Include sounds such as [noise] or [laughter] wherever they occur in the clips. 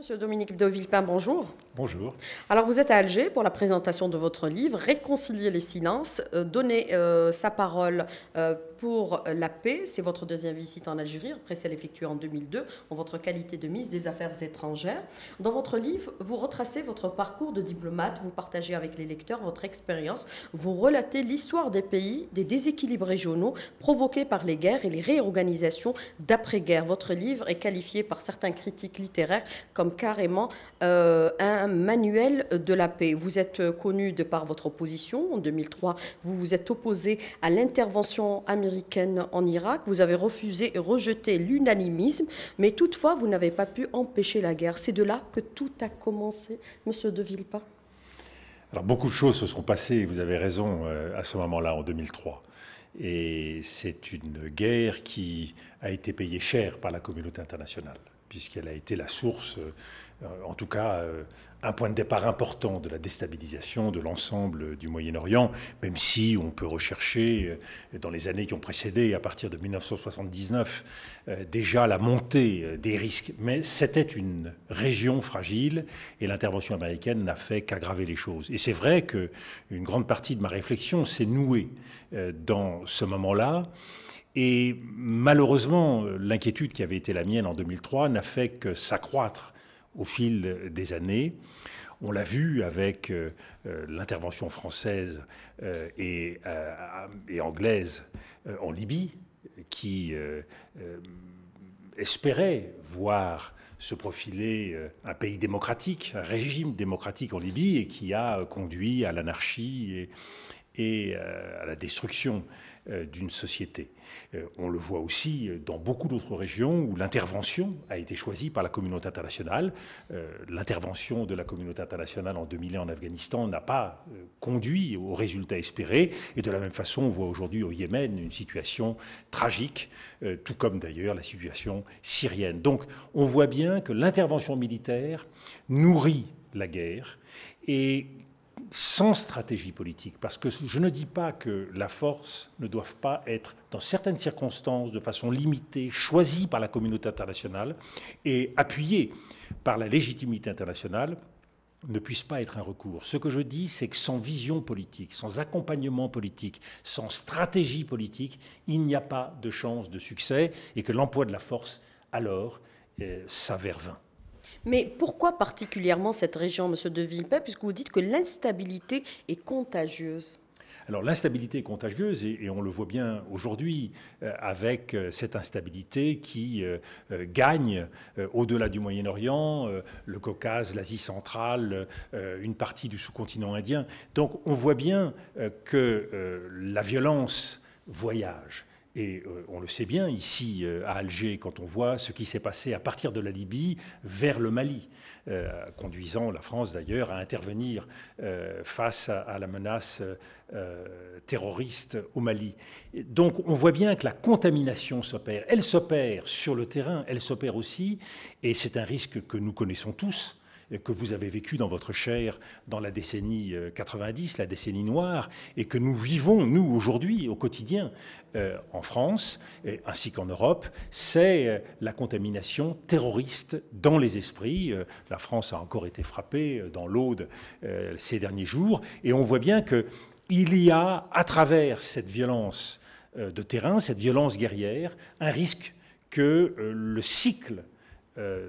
Monsieur Dominique de Villepin, bonjour. Bonjour. Alors vous êtes à Alger pour la présentation de votre livre Réconcilier les silences, euh, donner euh, sa parole euh, pour euh, la paix. C'est votre deuxième visite en Algérie, après celle effectuée en 2002, en votre qualité de ministre des Affaires étrangères. Dans votre livre, vous retracez votre parcours de diplomate, vous partagez avec les lecteurs votre expérience, vous relatez l'histoire des pays, des déséquilibres régionaux provoqués par les guerres et les réorganisations d'après-guerre. Votre livre est qualifié par certains critiques littéraires comme carrément euh, un manuel de la paix. Vous êtes euh, connu de par votre opposition. En 2003, vous vous êtes opposé à l'intervention américaine en Irak. Vous avez refusé et rejeté l'unanimisme, mais toutefois, vous n'avez pas pu empêcher la guerre. C'est de là que tout a commencé, Monsieur De Villepin. Alors beaucoup de choses se sont passées, vous avez raison, euh, à ce moment-là, en 2003. Et c'est une guerre qui a été payée cher par la communauté internationale, puisqu'elle a été la source euh, euh, en tout cas euh, un point de départ important de la déstabilisation de l'ensemble du Moyen-Orient, même si on peut rechercher euh, dans les années qui ont précédé, à partir de 1979, déjà la montée des risques. Mais c'était une région fragile et l'intervention américaine n'a fait qu'aggraver les choses. Et c'est vrai qu'une grande partie de ma réflexion s'est nouée dans ce moment-là. Et malheureusement, l'inquiétude qui avait été la mienne en 2003 n'a fait que s'accroître au fil des années. On l'a vu avec euh, euh, l'intervention française euh, et, anglaise en Libye, qui espérait voir se profiler un pays démocratique, un régime démocratique en Libye, et qui a conduit à l'anarchie et à la destruction euh, d'une société. Euh, on le voit aussi euh, dans beaucoup d'autres régions où l'intervention a été choisie par la communauté internationale. l'intervention de la communauté internationale en 2001 en Afghanistan n'a pas conduit aux résultats espérés. Et de la même façon, on voit aujourd'hui au Yémen une situation tragique, tout comme d'ailleurs la situation syrienne. Donc on voit bien que l'intervention militaire nourrit la guerre et sans stratégie politique, parce que je ne dis pas que la force ne doive pas être, dans certaines circonstances, de façon limitée, choisie par la communauté internationale et appuyée par la légitimité internationale, ne puisse pas être un recours. Ce que je dis, c'est que sans vision politique, sans accompagnement politique, sans stratégie politique, il n'y a pas de chance de succès et que l'emploi de la force, alors, euh, s'avère vain. Mais pourquoi particulièrement cette région, M. De Villepin, puisque vous dites que l'instabilité est contagieuse alors l'instabilité est contagieuse et, on le voit bien aujourd'hui euh, avec euh, cette instabilité qui euh, gagne au-delà du Moyen-Orient, le Caucase, l'Asie centrale, une partie du sous-continent indien. Donc on voit bien que la violence voyage. Et euh, on le sait bien ici euh, à Alger, quand on voit ce qui s'est passé à partir de la Libye vers le Mali, euh, conduisant la France d'ailleurs à intervenir face à, la menace terroriste au Mali. donc on voit bien que la contamination s'opère. Elle s'opère sur le terrain, elle s'opère aussi, et c'est un risque que nous connaissons tous que vous avez vécu dans votre chair dans la décennie 90, euh, la décennie noire, et que nous vivons, nous, aujourd'hui, au quotidien, euh, en France, et, ainsi qu'en Europe, c'est euh, la contamination terroriste dans les esprits. La France a encore été frappée dans l'Aude ces derniers jours, et on voit bien que il y a, à travers cette violence de terrain, cette violence guerrière, un risque que le cycle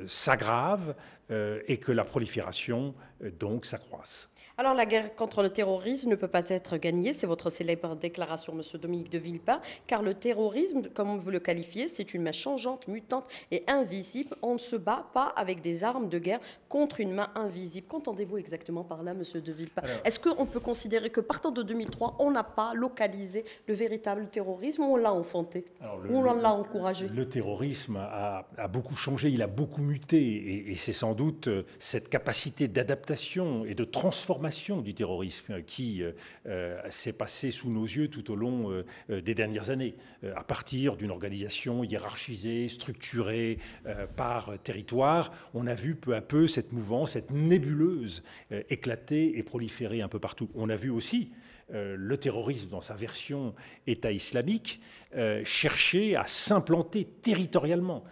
s'aggrave euh, et que la prolifération euh, donc s'accroisse. Alors la guerre contre le terrorisme ne peut pas être gagnée, c'est votre célèbre déclaration, Monsieur Dominique de Villepin, car le terrorisme, comme vous le qualifiez, c'est une main changeante, mutante et invisible. On ne se bat pas avec des armes de guerre contre une main invisible. Qu'entendez-vous exactement par là, Monsieur de Villepin Est-ce qu'on peut considérer que partant de 2003, on n'a pas localisé le véritable terrorisme ou on l'a enfanté Ou on l'a encouragé Le terrorisme a, beaucoup changé, il a beaucoup muté et, et c'est sans doute euh, cette capacité d'adaptation et de transformation du terrorisme qui euh, euh, s'est passé sous nos yeux tout au long euh, des dernières années, à partir d'une organisation hiérarchisée, structurée par territoire. On a vu peu à peu cette mouvance, cette nébuleuse éclater et proliférer un peu partout. On a vu aussi le terrorisme dans sa version État islamique chercher à s'implanter territorialement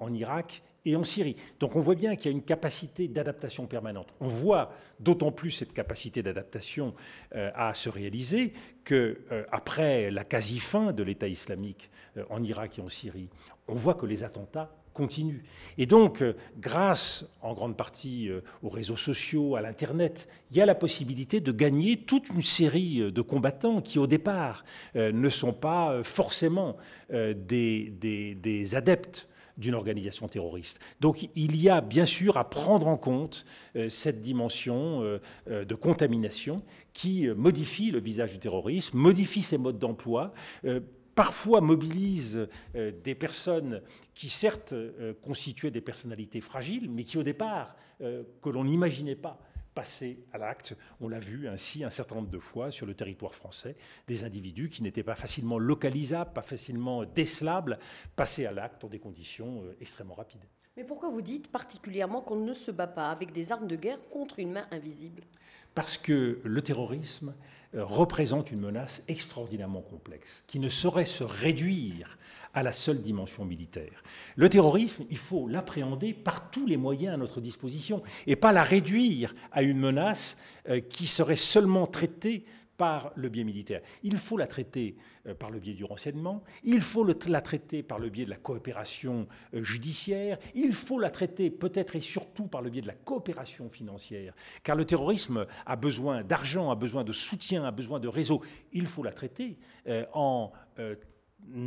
en Irak et en Syrie. Donc on voit bien qu'il y a une capacité d'adaptation permanente. On voit d'autant plus cette capacité d'adaptation euh, à se réaliser que euh, après la quasi-fin de l'État islamique euh, en Irak et en Syrie, on voit que les attentats continuent. Et donc, grâce en grande partie aux réseaux sociaux, à l'Internet, il y a la possibilité de gagner toute une série de combattants qui, au départ, ne sont pas forcément des adeptes d'une organisation terroriste. Donc il y a bien sûr à prendre en compte euh, cette dimension euh, euh, de contamination qui modifie le visage du terrorisme, modifie ses modes d'emploi parfois mobilise des personnes qui certes constituaient des personnalités fragiles, mais qui au départ, que l'on n'imaginait pas, passer à l'acte. On l'a vu ainsi un certain nombre de fois sur le territoire français, des individus qui n'étaient pas facilement localisables, pas facilement décelables, passer à l'acte dans des conditions euh, extrêmement rapides. Mais pourquoi vous dites particulièrement qu'on ne se bat pas avec des armes de guerre contre une main invisible parce que le terrorisme euh, représente une menace extraordinairement complexe, qui ne saurait se réduire à la seule dimension militaire. Le terrorisme, il faut l'appréhender par tous les moyens à notre disposition, et pas la réduire à une menace euh, qui serait seulement traitée par le biais militaire. Il faut la traiter euh, par le biais du renseignement, il faut la traiter par le biais de la coopération euh, judiciaire, il faut la traiter peut-être et surtout par le biais de la coopération financière, car le terrorisme a besoin d'argent, a besoin de soutien, a besoin de réseaux. Il faut la traiter euh, en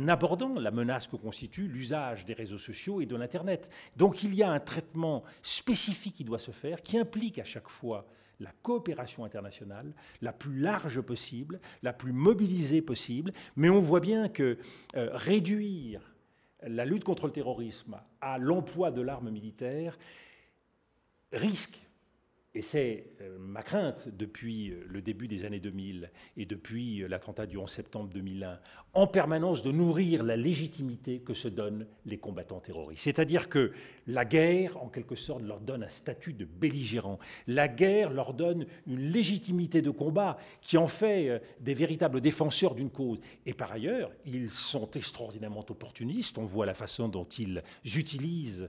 abordant la menace que constitue l'usage des réseaux sociaux et de l'Internet. Donc il y a un traitement spécifique qui doit se faire, qui implique à chaque fois la coopération internationale la plus large possible, la plus mobilisée possible. Mais on voit bien que euh, réduire la lutte contre le terrorisme à l'emploi de l'arme militaire risque et c'est euh, ma crainte depuis euh, le début des années 2000 et depuis euh, l'attentat du 11 septembre 2001, en permanence de nourrir la légitimité que se donnent les combattants terroristes. C'est-à-dire que la guerre, en quelque sorte, leur donne un statut de belligérant. La guerre leur donne une légitimité de combat qui en fait des véritables défenseurs d'une cause. Et par ailleurs, ils sont extraordinairement opportunistes. On voit la façon dont ils utilisent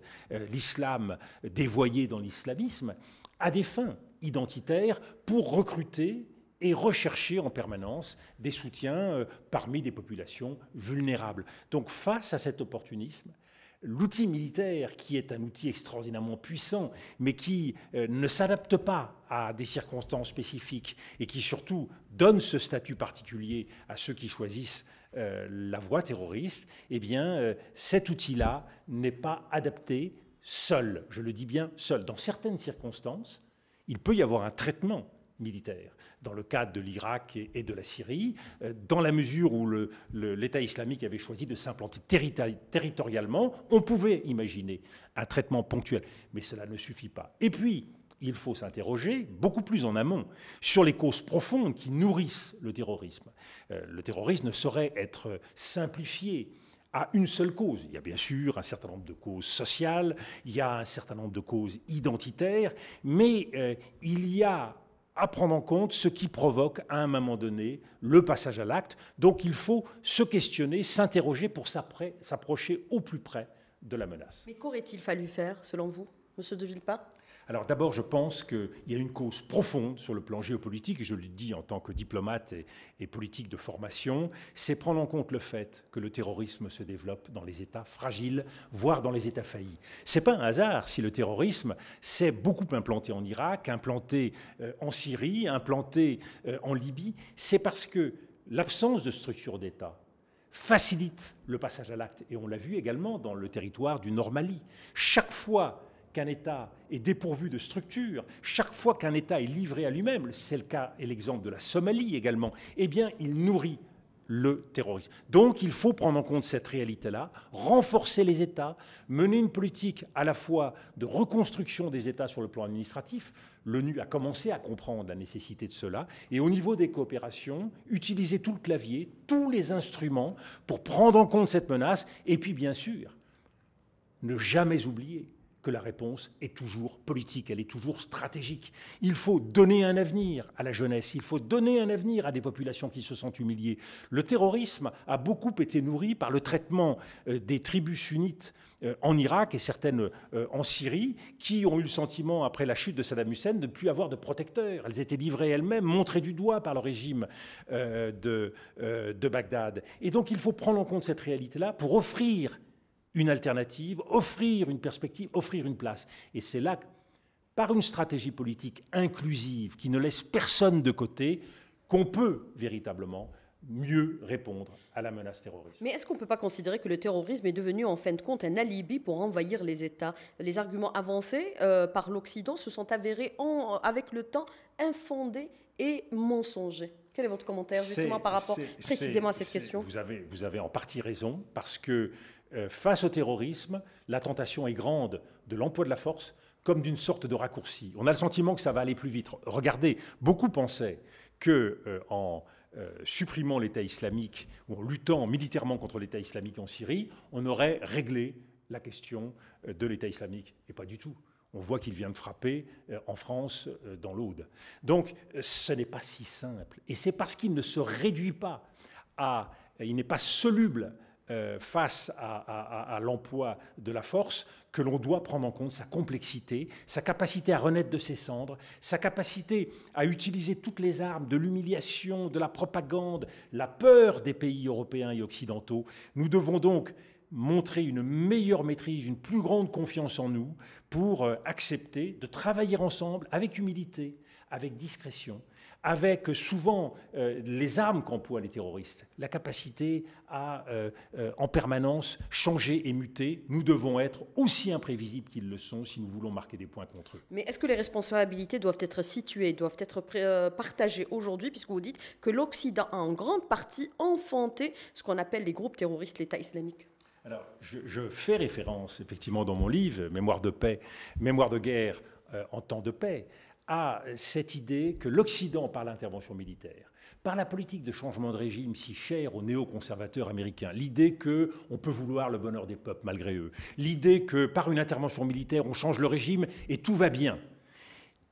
l'islam dévoyé dans l'islamisme à des fins identitaires pour recruter et rechercher en permanence des soutiens euh, parmi des populations vulnérables. Donc face à cet opportunisme, l'outil militaire, qui est un outil extraordinairement puissant, mais qui euh, ne s'adapte pas à des circonstances spécifiques et qui surtout donne ce statut particulier à ceux qui choisissent euh, la voie terroriste, eh bien cet outil-là n'est pas adapté seul, je le dis bien seul, dans certaines circonstances, il peut y avoir un traitement militaire, dans le cadre de l'Irak et, de la Syrie, euh, dans la mesure où l'État islamique avait choisi de s'implanter territorialement, on pouvait imaginer un traitement ponctuel, mais cela ne suffit pas. Et puis, il faut s'interroger beaucoup plus en amont sur les causes profondes qui nourrissent le terrorisme. Euh, le terrorisme ne saurait être simplifié à une seule cause. Il y a bien sûr un certain nombre de causes sociales, il y a un certain nombre de causes identitaires, mais euh, il y a à prendre en compte ce qui provoque à un moment donné le passage à l'acte. Donc il faut se questionner, s'interroger pour s'approcher au plus près de la menace. Mais qu'aurait-il fallu faire, selon vous, Monsieur de Villepin alors d'abord, je pense qu'il y a une cause profonde sur le plan géopolitique, et je le dis en tant que diplomate et, politique de formation, c'est prendre en compte le fait que le terrorisme se développe dans les États fragiles, voire dans les États faillis. C'est pas un hasard si le terrorisme s'est beaucoup implanté en Irak, implanté euh, en Syrie, implanté euh, en Libye. C'est parce que l'absence de structure d'État facilite le passage à l'acte. Et on l'a vu également dans le territoire du Nord-Mali. Chaque fois qu'un État est dépourvu de structure, chaque fois qu'un État est livré à lui-même, c'est le cas et l'exemple de la Somalie également, eh bien, il nourrit le terrorisme. Donc il faut prendre en compte cette réalité-là, renforcer les États, mener une politique à la fois de reconstruction des États sur le plan administratif, l'ONU a commencé à comprendre la nécessité de cela, et au niveau des coopérations, utiliser tout le clavier, tous les instruments pour prendre en compte cette menace, et puis bien sûr, ne jamais oublier que la réponse est toujours politique, elle est toujours stratégique. Il faut donner un avenir à la jeunesse, il faut donner un avenir à des populations qui se sentent humiliées. Le terrorisme a beaucoup été nourri par le traitement euh, des tribus sunnites euh, en Irak et certaines euh, en Syrie, qui ont eu le sentiment, après la chute de Saddam Hussein, de ne plus avoir de protecteurs. Elles étaient livrées elles-mêmes, montrées du doigt par le régime de, de Bagdad. Et donc il faut prendre en compte cette réalité-là pour offrir une alternative, offrir une perspective, offrir une place. Et c'est là, par une stratégie politique inclusive qui ne laisse personne de côté, qu'on peut véritablement mieux répondre à la menace terroriste. Mais est-ce qu'on ne peut pas considérer que le terrorisme est devenu en fin de compte un alibi pour envahir les États Les arguments avancés euh, par l'Occident se sont avérés avec le temps infondés et mensongers. Quel est votre commentaire justement par rapport précisément à cette question vous avez, vous avez en partie raison parce que euh, face au terrorisme, la tentation est grande de l'emploi de la force comme d'une sorte de raccourci. On a le sentiment que ça va aller plus vite. Regardez, beaucoup pensaient que euh, en euh, supprimant l'État islamique ou en luttant militairement contre l'État islamique en Syrie, on aurait réglé la question de l'État islamique. Et pas du tout. On voit qu'il vient de frapper en France, dans l'Aude. Donc ce n'est pas si simple. Et c'est parce qu'il ne se réduit pas à, il n'est pas soluble euh, face à l'emploi de la force que l'on doit prendre en compte, sa complexité, sa capacité à renaître de ses cendres, sa capacité à utiliser toutes les armes de l'humiliation, de la propagande, la peur des pays européens et occidentaux. Nous devons donc montrer une meilleure maîtrise, une plus grande confiance en nous pour euh, accepter de travailler ensemble avec humilité, avec discrétion, avec souvent euh, les armes qu'emploient les terroristes, la capacité à euh, euh, en permanence changer et muter. Nous devons être aussi imprévisibles qu'ils le sont si nous voulons marquer des points contre eux. Mais est-ce que les responsabilités doivent être situées, doivent être partagées aujourd'hui, puisque vous dites que l'Occident a en grande partie enfanté ce qu'on appelle les groupes terroristes, l'État islamique alors, je, je fais référence, effectivement, dans mon livre, Mémoire de paix, Mémoire de guerre, en temps de paix, à cette idée que l'Occident, par l'intervention militaire, par la politique de changement de régime si chère aux néoconservateurs américains, l'idée que on peut vouloir le bonheur des peuples malgré eux, l'idée que par une intervention militaire on change le régime et tout va bien.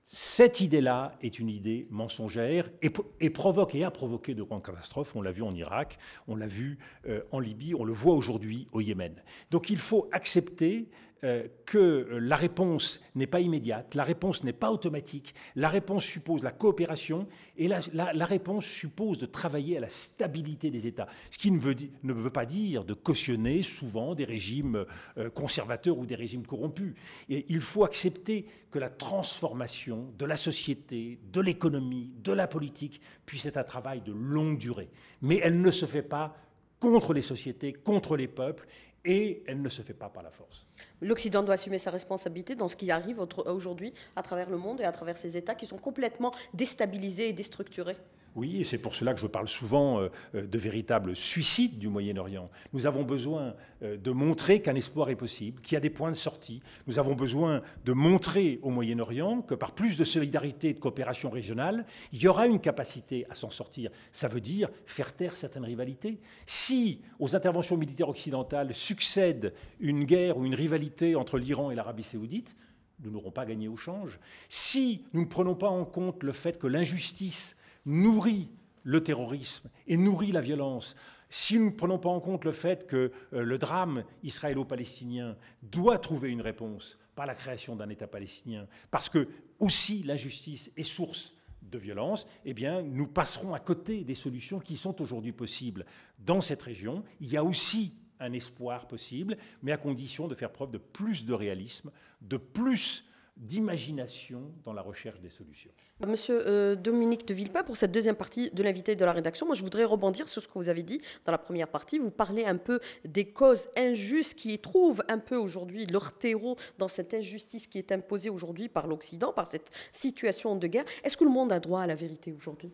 Cette idée-là est une idée mensongère et, et, provoque et a provoqué de grandes catastrophes. On l'a vu en Irak, on l'a vu euh, en Libye, on le voit aujourd'hui au Yémen. Donc il faut accepter euh, que euh, la réponse n'est pas immédiate, la réponse n'est pas automatique, la réponse suppose la coopération et la, réponse suppose de travailler à la stabilité des États. Ce qui ne veut, pas dire de cautionner souvent des régimes euh, conservateurs ou des régimes corrompus. il faut accepter que la transformation de la société, de l'économie, de la politique puisse être un travail de longue durée. Mais elle ne se fait pas contre les sociétés, contre les peuples, et elle ne se fait pas par la force. L'Occident doit assumer sa responsabilité dans ce qui arrive aujourd'hui à travers le monde et à travers ces États qui sont complètement déstabilisés et déstructurés. Oui, et c'est pour cela que je parle souvent euh, euh, de véritables suicides du Moyen-Orient. Nous avons besoin euh, de montrer qu'un espoir est possible, qu'il y a des points de sortie. Nous avons besoin de montrer au Moyen-Orient que par plus de solidarité et de coopération régionale, il y aura une capacité à s'en sortir. Ça veut dire faire taire certaines rivalités. Si aux interventions militaires occidentales succède une guerre ou une rivalité entre l'Iran et l'Arabie saoudite, nous n'aurons pas gagné au change. Si nous ne prenons pas en compte le fait que l'injustice nourrit le terrorisme et nourrit la violence. Si nous ne prenons pas en compte le fait que euh, le drame israélo-palestinien doit trouver une réponse par la création d'un État palestinien, parce que aussi l'injustice est source de violence, eh bien, nous passerons à côté des solutions qui sont aujourd'hui possibles dans cette région. Il y a aussi un espoir possible, mais à condition de faire preuve de plus de réalisme, de plus d'imagination dans la recherche des solutions. Monsieur euh, Dominique de Villepin, pour cette deuxième partie de l'invité de la rédaction, moi je voudrais rebondir sur ce que vous avez dit dans la première partie. Vous parlez un peu des causes injustes qui trouvent un peu aujourd'hui leur terreau dans cette injustice qui est imposée aujourd'hui par l'Occident, par cette situation de guerre. Est-ce que le monde a droit à la vérité aujourd'hui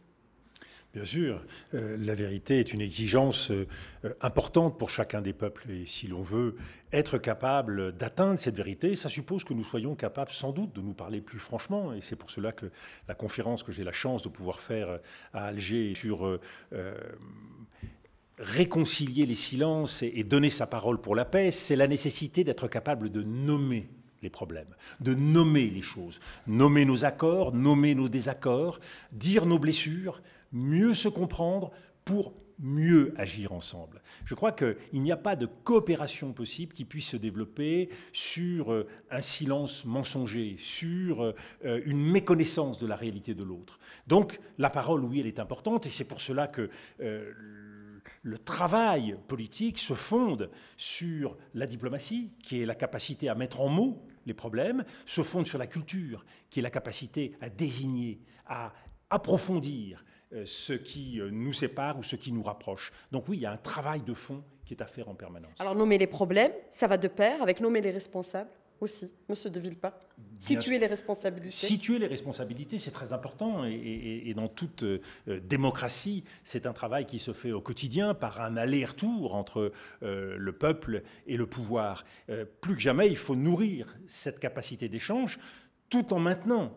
Bien sûr, euh, la vérité est une exigence euh, importante pour chacun des peuples. Et si l'on veut être capable d'atteindre cette vérité, ça suppose que nous soyons capables sans doute de nous parler plus franchement. Et c'est pour cela que la conférence que j'ai la chance de pouvoir faire euh, à Alger sur... réconcilier les silences et donner sa parole pour la paix, c'est la nécessité d'être capable de nommer les problèmes, de nommer les choses, nommer nos accords, nommer nos désaccords, dire nos blessures, mieux se comprendre pour mieux agir ensemble. Je crois qu'il n'y a pas de coopération possible qui puisse se développer sur euh, un silence mensonger, sur euh, une méconnaissance de la réalité de l'autre. Donc la parole, oui, elle est importante, et c'est pour cela que euh, le travail politique se fonde sur la diplomatie, qui est la capacité à mettre en mots les problèmes, se fonde sur la culture, qui est la capacité à désigner, à approfondir, euh, ce qui euh, nous sépare ou ce qui nous rapproche. Donc oui, il y a un travail de fond qui est à faire en permanence. Alors nommer les problèmes, ça va de pair avec nommer les responsables aussi, Monsieur de Villepin. Situer les responsabilités. Situer les responsabilités, c'est très important. Et, dans toute euh, démocratie, c'est un travail qui se fait au quotidien par un aller-retour entre le peuple et le pouvoir. plus que jamais, il faut nourrir cette capacité d'échange tout en maintenant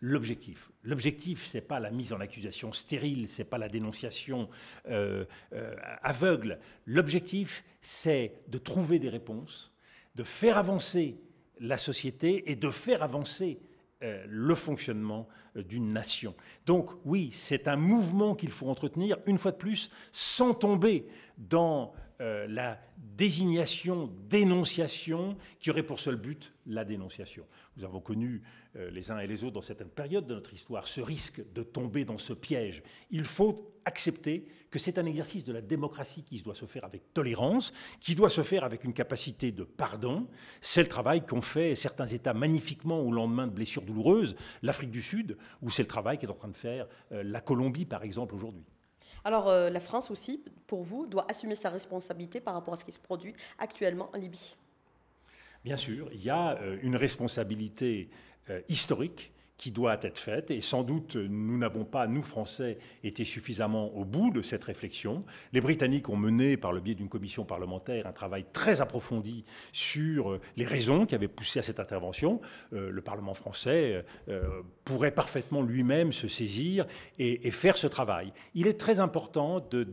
l'objectif. L'objectif, ce n'est pas la mise en accusation stérile, ce n'est pas la dénonciation euh, euh, aveugle. L'objectif, c'est de trouver des réponses, de faire avancer la société et de faire avancer euh, le fonctionnement d'une nation. Donc oui, c'est un mouvement qu'il faut entretenir, une fois de plus, sans tomber dans euh, la désignation, dénonciation, qui aurait pour seul but la dénonciation. Nous avons connu euh, les uns et les autres dans certaines périodes de notre histoire ce risque de tomber dans ce piège. Il faut accepter que c'est un exercice de la démocratie qui doit se faire avec tolérance, qui doit se faire avec une capacité de pardon. C'est le travail qu'ont fait certains États magnifiquement au lendemain de blessures douloureuses, l'Afrique du Sud, ou c'est le travail qu'est en train de faire euh, la Colombie, par exemple, aujourd'hui. Alors euh, la France aussi, pour vous, doit assumer sa responsabilité par rapport à ce qui se produit actuellement en Libye. Bien sûr, il y a euh, une responsabilité euh, historique qui doit être faite. Et sans doute, nous n'avons pas, nous Français, été suffisamment au bout de cette réflexion. Les Britanniques ont mené, par le biais d'une commission parlementaire, un travail très approfondi sur euh, les raisons qui avaient poussé à cette intervention. Euh, le Parlement français euh, pourrait parfaitement lui-même se saisir et, et faire ce travail. Il est très important de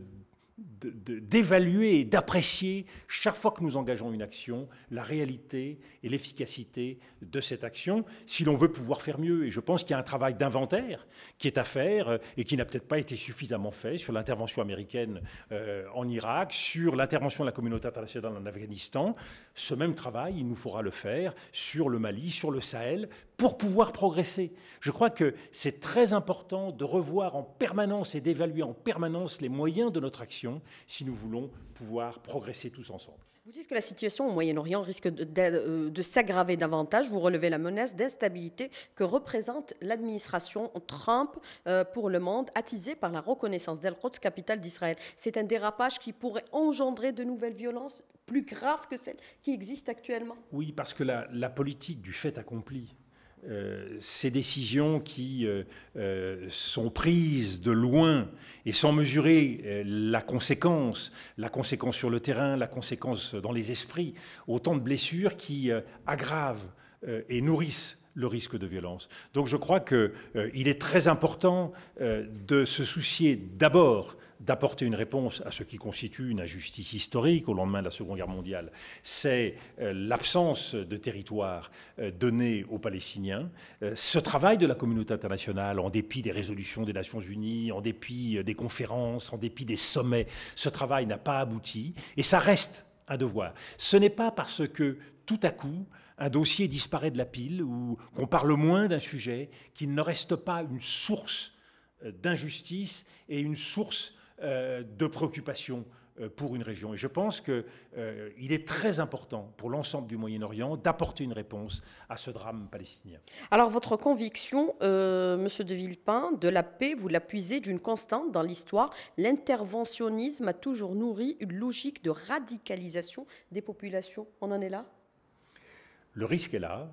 d'évaluer et d'apprécier chaque fois que nous engageons une action, la réalité et l'efficacité de cette action, si l'on veut pouvoir faire mieux. Et je pense qu'il y a un travail d'inventaire qui est à faire euh, et qui n'a peut-être pas été suffisamment fait sur l'intervention américaine euh, en Irak, sur l'intervention de la communauté internationale en Afghanistan. Ce même travail, il nous faudra le faire sur le Mali, sur le Sahel, pour pouvoir progresser. Je crois que c'est très important de revoir en permanence et d'évaluer en permanence les moyens de notre action si nous voulons pouvoir progresser tous ensemble. Vous dites que la situation au Moyen-Orient risque de, euh, s'aggraver davantage. Vous relevez la menace d'instabilité que représente l'administration Trump euh, pour le monde, attisée par la reconnaissance d'El-Quds, capitale d'Israël. C'est un dérapage qui pourrait engendrer de nouvelles violences plus graves que celles qui existent actuellement. Oui, parce que la politique du fait accompli euh, ces décisions qui euh, euh, sont prises de loin et sans mesurer la conséquence, la conséquence sur le terrain, la conséquence dans les esprits, autant de blessures qui aggravent et nourrissent le risque de violence. Donc je crois qu'il est très important de se soucier d'abord d'apporter une réponse à ce qui constitue une injustice historique au lendemain de la Seconde Guerre mondiale, c'est euh, l'absence de territoire euh, donné aux Palestiniens. Euh, ce travail de la communauté internationale, en dépit des résolutions des Nations Unies, en dépit des conférences, en dépit des sommets, ce travail n'a pas abouti et ça reste un devoir. Ce n'est pas parce que tout à coup, un dossier disparaît de la pile ou qu'on parle moins d'un sujet qu'il ne reste pas une source d'injustice et une source euh, de préoccupation euh, pour une région. Et je pense qu'il euh, est très important pour l'ensemble du Moyen-Orient d'apporter une réponse à ce drame palestinien. Alors votre conviction, Monsieur de Villepin, de la paix, vous la d'une constante dans l'histoire. L'interventionnisme a toujours nourri une logique de radicalisation des populations. On en est là Le risque est là.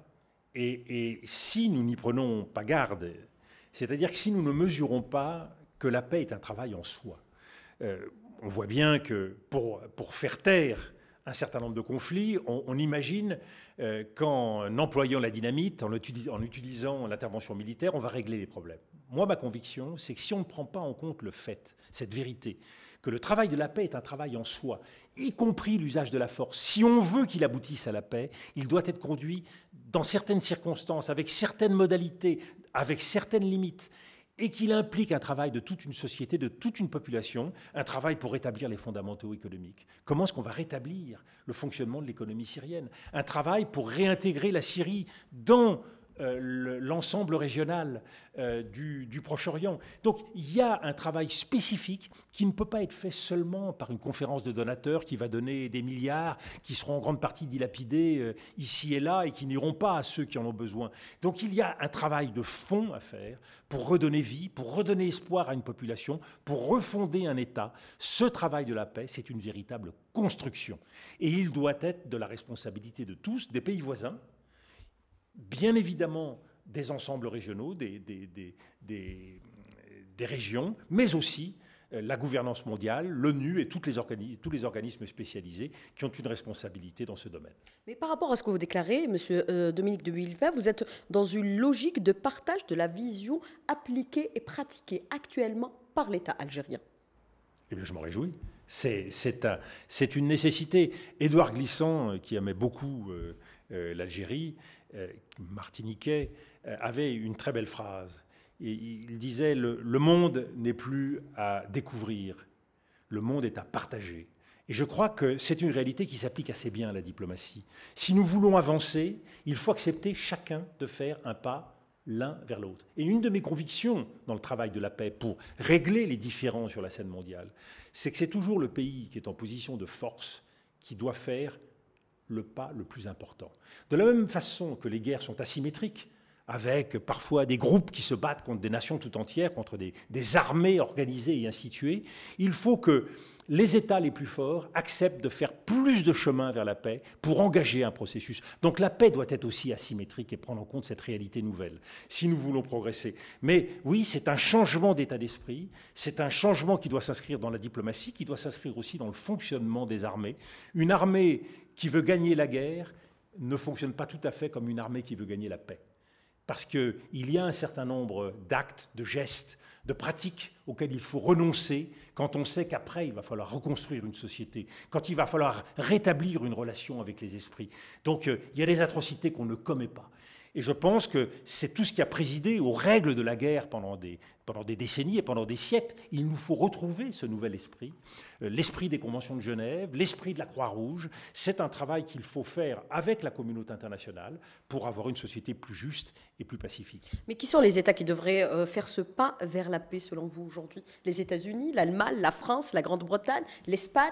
et si nous n'y prenons pas garde, c'est-à-dire que si nous ne mesurons pas que la paix est un travail en soi, euh, on voit bien que pour, pour faire taire un certain nombre de conflits, on, imagine euh, qu'en employant la dynamite, en utilisant l'intervention militaire, on va régler les problèmes. Moi, ma conviction, c'est que si on ne prend pas en compte le fait, cette vérité, que le travail de la paix est un travail en soi, y compris l'usage de la force, si on veut qu'il aboutisse à la paix, il doit être conduit dans certaines circonstances, avec certaines modalités, avec certaines limites et qu'il implique un travail de toute une société, de toute une population, un travail pour rétablir les fondamentaux économiques. Comment est-ce qu'on va rétablir le fonctionnement de l'économie syrienne Un travail pour réintégrer la Syrie dans euh, l'ensemble régional euh, du, Proche-Orient. Donc il y a un travail spécifique qui ne peut pas être fait seulement par une conférence de donateurs qui va donner des milliards, qui seront en grande partie dilapidés euh, ici et là et qui n'iront pas à ceux qui en ont besoin. Donc il y a un travail de fond à faire pour redonner vie, pour redonner espoir à une population, pour refonder un État. Ce travail de la paix, c'est une véritable construction. Et il doit être de la responsabilité de tous, des pays voisins, bien évidemment des ensembles régionaux, des, régions, mais aussi euh, la gouvernance mondiale, l'ONU et toutes les tous les organismes spécialisés qui ont une responsabilité dans ce domaine. Mais par rapport à ce que vous déclarez, Monsieur euh, Dominique de Villepin, vous êtes dans une logique de partage de la vision appliquée et pratiquée actuellement par l'État algérien. Eh bien, je m'en réjouis. C'est une nécessité. Édouard Glissant, euh, qui aimait beaucoup l'Algérie, euh, martiniquais, euh, avait une très belle phrase. il disait le, monde n'est plus à découvrir, le monde est à partager. Et je crois que c'est une réalité qui s'applique assez bien à la diplomatie. Si nous voulons avancer, il faut accepter chacun de faire un pas l'un vers l'autre. Et une de mes convictions dans le travail de la paix pour régler les différends sur la scène mondiale, c'est que c'est toujours le pays qui est en position de force qui doit faire le pas le plus important. De la même façon que les guerres sont asymétriques, avec parfois des groupes qui se battent contre des nations tout entières, contre des, armées organisées et instituées. Il faut que les États les plus forts acceptent de faire plus de chemin vers la paix pour engager un processus. Donc la paix doit être aussi asymétrique et prendre en compte cette réalité nouvelle, si nous voulons progresser. Mais oui, c'est un changement d'état d'esprit, c'est un changement qui doit s'inscrire dans la diplomatie, qui doit s'inscrire aussi dans le fonctionnement des armées. Une armée qui veut gagner la guerre ne fonctionne pas tout à fait comme une armée qui veut gagner la paix. Parce qu'il y a un certain nombre d'actes, de gestes, de pratiques auxquelles il faut renoncer quand on sait qu'après, il va falloir reconstruire une société, quand il va falloir rétablir une relation avec les esprits. Donc euh, il y a des atrocités qu'on ne commet pas. Et je pense que c'est tout ce qui a présidé aux règles de la guerre pendant des, pendant des décennies et pendant des siècles. Il nous faut retrouver ce nouvel esprit, euh, l'esprit des conventions de Genève, l'esprit de la Croix-Rouge. C'est un travail qu'il faut faire avec la communauté internationale pour avoir une société plus juste et plus pacifique. Mais qui sont les États qui devraient euh, faire ce pas vers la paix selon vous aujourd'hui Les États-Unis, l'Allemagne, la France, la Grande-Bretagne, l'Espagne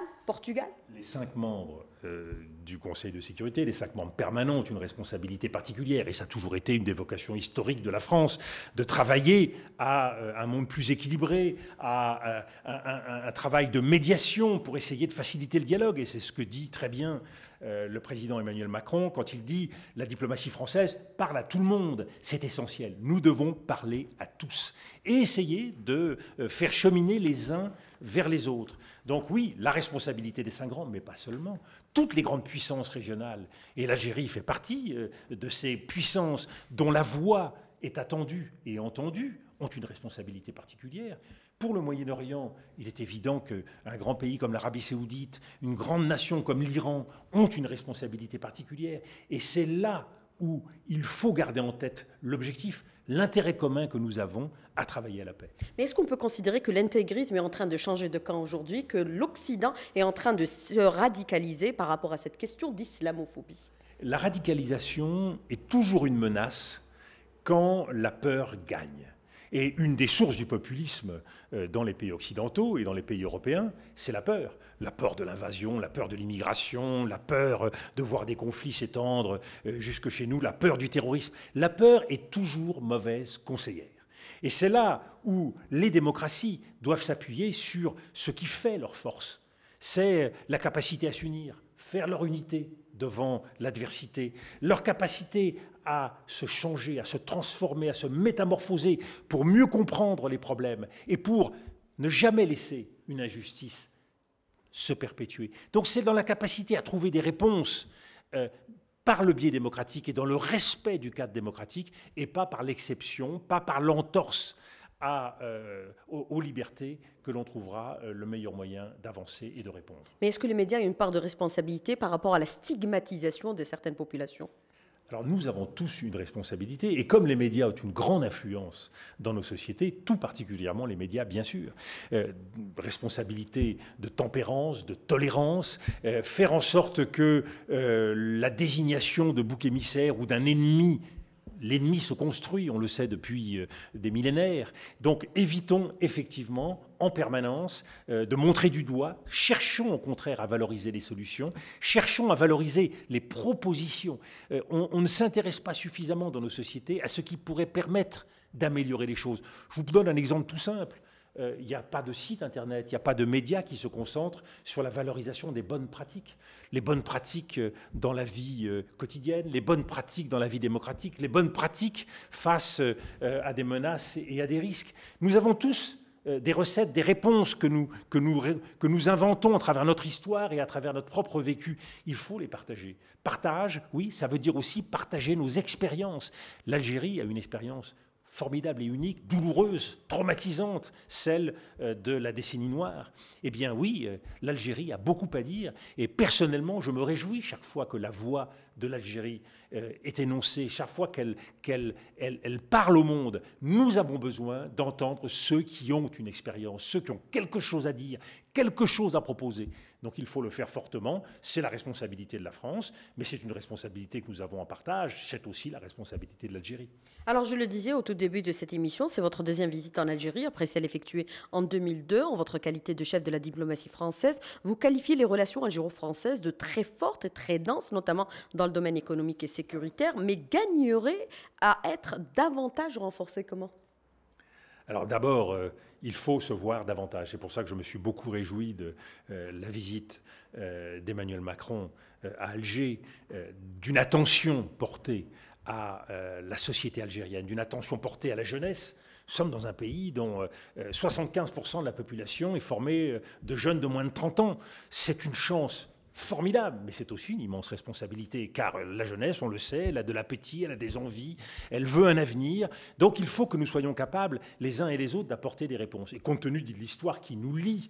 les cinq membres euh, du Conseil de sécurité, les cinq membres permanents ont une responsabilité particulière, et ça a toujours été une des vocations historiques de la France, de travailler à euh, un monde plus équilibré, à, un, travail de médiation pour essayer de faciliter le dialogue, et c'est ce que dit très bien euh, le président Emmanuel Macron quand il dit la diplomatie française parle à tout le monde. C'est essentiel. Nous devons parler à tous et essayer de euh, faire cheminer les uns vers les autres. Donc oui, la responsabilité des cinq grands, mais pas seulement. Toutes les grandes puissances régionales, et l'Algérie fait partie euh, de ces puissances dont la voix est attendue et entendue, ont une responsabilité particulière. Pour le Moyen-Orient, il est évident qu'un grand pays comme l'Arabie saoudite, une grande nation comme l'Iran ont une responsabilité particulière. Et c'est là où il faut garder en tête l'objectif, l'intérêt commun que nous avons à travailler à la paix. Mais est-ce qu'on peut considérer que l'intégrisme est en train de changer de camp aujourd'hui, que l'Occident est en train de se radicaliser par rapport à cette question d'islamophobie La radicalisation est toujours une menace quand la peur gagne. Et une des sources du populisme euh, dans les pays occidentaux et dans les pays européens, c'est la peur. La peur de l'invasion, la peur de l'immigration, la peur euh, de voir des conflits s'étendre euh, jusque chez nous, la peur du terrorisme. La peur est toujours mauvaise conseillère. Et c'est là où les démocraties doivent s'appuyer sur ce qui fait leur force. C'est la capacité à s'unir, faire leur unité, devant l'adversité, leur capacité à se changer, à se transformer, à se métamorphoser pour mieux comprendre les problèmes et pour ne jamais laisser une injustice se perpétuer. Donc c'est dans la capacité à trouver des réponses euh, par le biais démocratique et dans le respect du cadre démocratique et pas par l'exception, pas par l'entorse euh, aux, libertés que l'on trouvera euh, le meilleur moyen d'avancer et de répondre. Mais est-ce que les médias ont une part de responsabilité par rapport à la stigmatisation de certaines populations alors nous avons tous une responsabilité, et comme les médias ont une grande influence dans nos sociétés, tout particulièrement les médias bien sûr, euh, responsabilité de tempérance, de tolérance, euh, faire en sorte que euh, la désignation de bouc émissaire ou d'un ennemi l'ennemi se construit, on le sait depuis euh, des millénaires. Donc évitons effectivement en permanence euh, de montrer du doigt, cherchons au contraire à valoriser les solutions, cherchons à valoriser les propositions. Euh, on, ne s'intéresse pas suffisamment dans nos sociétés à ce qui pourrait permettre d'améliorer les choses. Je vous donne un exemple tout simple. Euh, il n'y a pas de site Internet, il n'y a pas de médias qui se concentrent sur la valorisation des bonnes pratiques. Les bonnes pratiques euh, dans la vie euh, quotidienne, les bonnes pratiques dans la vie démocratique, les bonnes pratiques face à des menaces et à des risques. Nous avons tous des recettes, des réponses que nous, que, nous, que nous inventons à travers notre histoire et à travers notre propre vécu. Il faut les partager. Partage, oui, ça veut dire aussi partager nos expériences. L'Algérie a une expérience formidable et unique, douloureuse, traumatisante, celle euh, de la décennie noire, eh bien oui, euh, l'Algérie a beaucoup à dire. Et personnellement, je me réjouis chaque fois que la voix de l'Algérie euh, est énoncée chaque fois qu'elle qu'elle elle, parle au monde. Nous avons besoin d'entendre ceux qui ont une expérience, ceux qui ont quelque chose à dire, quelque chose à proposer. Donc il faut le faire fortement. C'est la responsabilité de la France, mais c'est une responsabilité que nous avons en partage. C'est aussi la responsabilité de l'Algérie. Alors je le disais au tout début de cette émission, c'est votre deuxième visite en Algérie, après celle effectuée en 2002 en votre qualité de chef de la diplomatie française. Vous qualifiez les relations algéro-françaises de très fortes et très denses, notamment dans dans le domaine économique et sécuritaire, mais gagnerait à être davantage renforcé comment alors d'abord, euh, il faut se voir davantage. C'est pour ça que je me suis beaucoup réjoui de euh, la visite euh, d'Emmanuel Macron à Alger, d'une attention portée à la société algérienne, d'une attention portée à la jeunesse. Nous sommes dans un pays dont 75% de la population est formée de jeunes de moins de 30 ans. C'est une chance formidable, mais c'est aussi une immense responsabilité, car la jeunesse, on le sait, elle a de l'appétit, elle a des envies, elle veut un avenir. Donc il faut que nous soyons capables, les uns et les autres, d'apporter des réponses. Et compte tenu de l'histoire qui nous lie,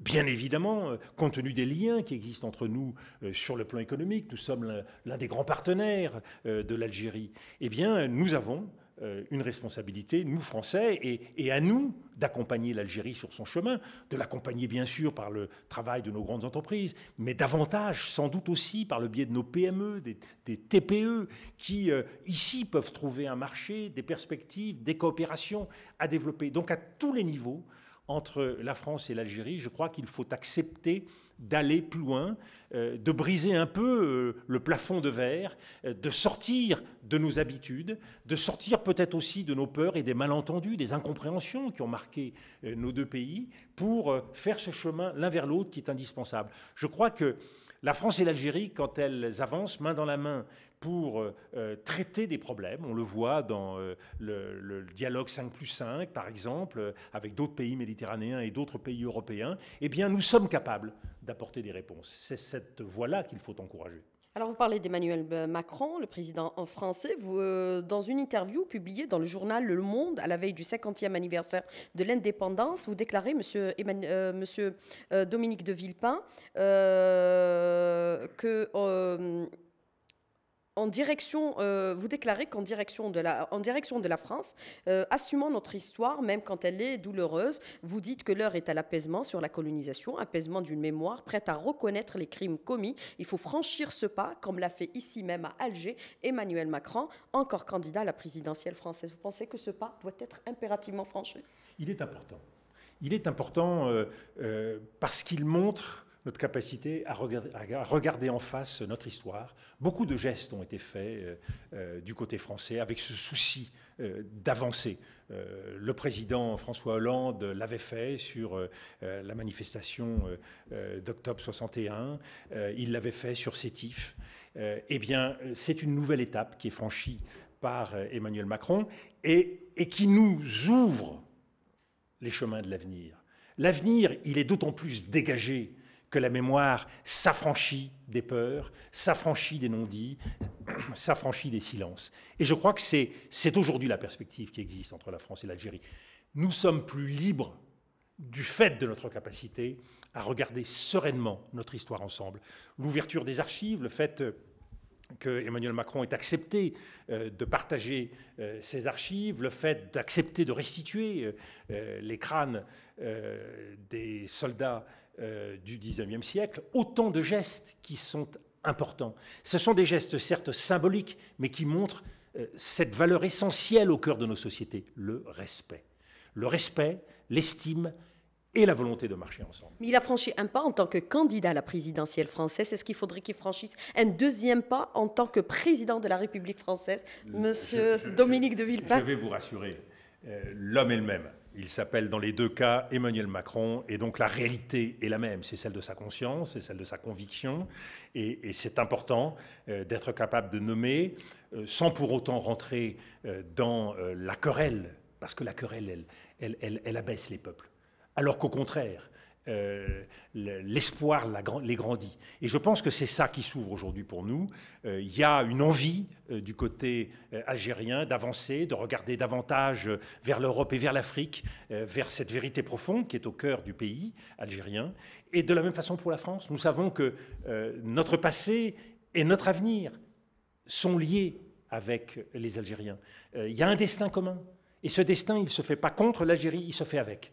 Bien évidemment, euh, compte tenu des liens qui existent entre nous euh, sur le plan économique, nous sommes l'un des grands partenaires euh, de l'Algérie. Eh bien, nous avons euh, une responsabilité, nous Français, et, à nous d'accompagner l'Algérie sur son chemin, de l'accompagner bien sûr par le travail de nos grandes entreprises, mais davantage sans doute aussi par le biais de nos PME, des, TPE, qui euh, ici peuvent trouver un marché, des perspectives, des coopérations à développer. Donc à tous les niveaux, entre la France et l'Algérie. Je crois qu'il faut accepter d'aller plus loin, euh, de briser un peu euh, le plafond de verre, euh, de sortir de nos habitudes, de sortir peut-être aussi de nos peurs et des malentendus, des incompréhensions qui ont marqué nos deux pays, pour faire ce chemin l'un vers l'autre qui est indispensable. Je crois que la France et l'Algérie, quand elles avancent main dans la main pour euh, euh, traiter des problèmes, on le voit dans euh, le, dialogue 5 plus 5, par exemple, avec d'autres pays méditerranéens et d'autres pays européens, eh bien, nous sommes capables d'apporter des réponses. C'est cette voie-là qu'il faut encourager. Alors vous parlez d'Emmanuel euh, Macron, le président français. Vous, euh, dans une interview publiée dans le journal Le Monde à la veille du 50e anniversaire de l'indépendance, vous déclarez, monsieur, euh, monsieur Dominique de Villepin, que en direction, euh, vous déclarez qu'en direction de la, en direction de la France, euh, assumant notre histoire, même quand elle est douloureuse, vous dites que l'heure est à l'apaisement sur la colonisation, apaisement d'une mémoire prête à reconnaître les crimes commis. Il faut franchir ce pas, comme l'a fait ici même à Alger Emmanuel Macron, encore candidat à la présidentielle française. Vous pensez que ce pas doit être impérativement franchi Il est important. Il est important euh, parce qu'il montre notre capacité à regarder, regarder, en face notre histoire. Beaucoup de gestes ont été faits euh, euh, du côté français avec ce souci euh, d'avancer. le président François Hollande l'avait fait sur la manifestation d'octobre 61, il l'avait fait sur Sétif. eh bien, c'est une nouvelle étape qui est franchie par Emmanuel Macron et, et qui nous ouvre les chemins de l'avenir. L'avenir, il est d'autant plus dégagé que la mémoire s'affranchit des peurs, s'affranchit des non-dits, [clears throat] s'affranchit des silences. Et je crois que c'est aujourd'hui la perspective qui existe entre la France et l'Algérie. Nous sommes plus libres du fait de notre capacité à regarder sereinement notre histoire ensemble. L'ouverture des archives, le fait euh, que Emmanuel Macron ait accepté euh, de partager euh, ses archives, le fait d'accepter de restituer les crânes des soldats du euh, du XIXe siècle, autant de gestes qui sont importants. Ce sont des gestes certes symboliques, mais qui montrent euh, cette valeur essentielle au cœur de nos sociétés, le respect. Le respect, l'estime, et la volonté de marcher ensemble. il a franchi un pas en tant que candidat à la présidentielle française. Est-ce qu'il faudrait qu'il franchisse un deuxième pas en tant que président de la République française, Monsieur Dominique de Villepin Je vais vous rassurer, euh, l'homme est le même. Il s'appelle dans les deux cas Emmanuel Macron, et donc la réalité est la même, c'est celle de sa conscience, c'est celle de sa conviction, et, c'est important euh, d'être capable de nommer, euh, sans pour autant rentrer euh, dans la querelle, parce que la querelle, elle abaisse les peuples. Alors qu'au contraire, euh, l'espoir les grandit. Et je pense que c'est ça qui s'ouvre aujourd'hui pour nous. Il euh, y a une envie euh, du côté algérien d'avancer, de regarder davantage vers l'Europe et vers l'Afrique, vers cette vérité profonde qui est au cœur du pays algérien. Et de la même façon pour la France, nous savons que notre passé et notre avenir sont liés avec les Algériens. Il y a un destin commun. Et ce destin, il ne se fait pas contre l'Algérie, il se fait avec.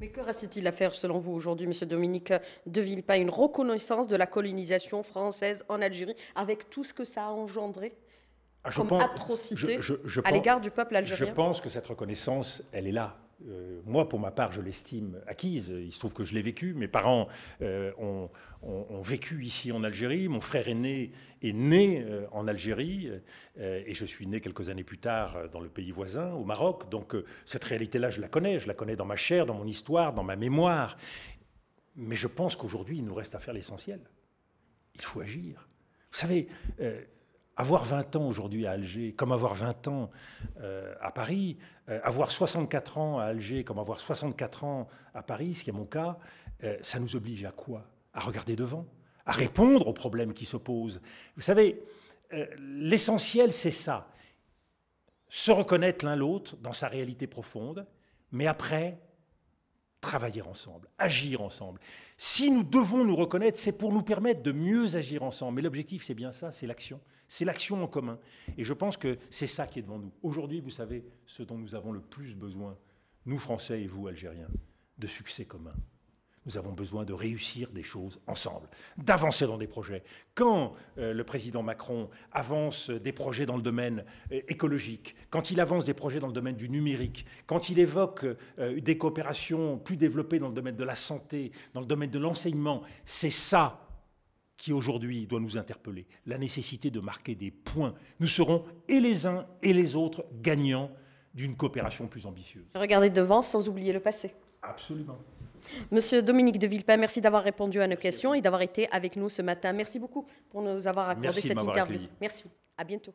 Mais que reste-t-il à faire, selon vous, aujourd'hui, Monsieur Dominique de Villepin Une reconnaissance de la colonisation française en Algérie, avec tout ce que ça a engendré ah, comme atrocité à l'égard du peuple algérien Je pense que cette reconnaissance, elle est là. Euh, moi, pour ma part, je l'estime acquise. Il se trouve que je l'ai vécu. Mes parents euh, ont, vécu ici en Algérie. Mon frère aîné est né euh, en Algérie. et je suis né quelques années plus tard dans le pays voisin, au Maroc. Donc, cette réalité-là, je la connais. Je la connais dans ma chair, dans mon histoire, dans ma mémoire. Mais je pense qu'aujourd'hui, il nous reste à faire l'essentiel. Il faut agir. Vous savez, avoir 20 ans aujourd'hui à Alger, comme avoir 20 ans euh, à Paris, euh, avoir 64 ans à Alger, comme avoir 64 ans à Paris, ce qui est mon cas, euh, ça nous oblige à quoi À regarder devant, à répondre aux problèmes qui se posent. Vous savez, l'essentiel, c'est ça. Se reconnaître l'un l'autre dans sa réalité profonde, mais après, travailler ensemble, agir ensemble. Si nous devons nous reconnaître, c'est pour nous permettre de mieux agir ensemble. Mais l'objectif, c'est bien ça, c'est l'action. C'est l'action en commun. Et je pense que c'est ça qui est devant nous. Aujourd'hui, vous savez ce dont nous avons le plus besoin, nous Français et vous Algériens, de succès commun. Nous avons besoin de réussir des choses ensemble, d'avancer dans des projets. Quand euh, le président Macron avance des projets dans le domaine euh, écologique, quand il avance des projets dans le domaine du numérique, quand il évoque euh, des coopérations plus développées dans le domaine de la santé, dans le domaine de l'enseignement, c'est ça qui aujourd'hui doit nous interpeller, la nécessité de marquer des points. Nous serons et les uns et les autres gagnants d'une coopération plus ambitieuse. Regardez devant sans oublier le passé. Absolument. Monsieur Dominique de Villepin, merci d'avoir répondu à nos questions et d'avoir été avec nous ce matin. Merci beaucoup pour nous avoir accordé cette interview. Merci. À bientôt.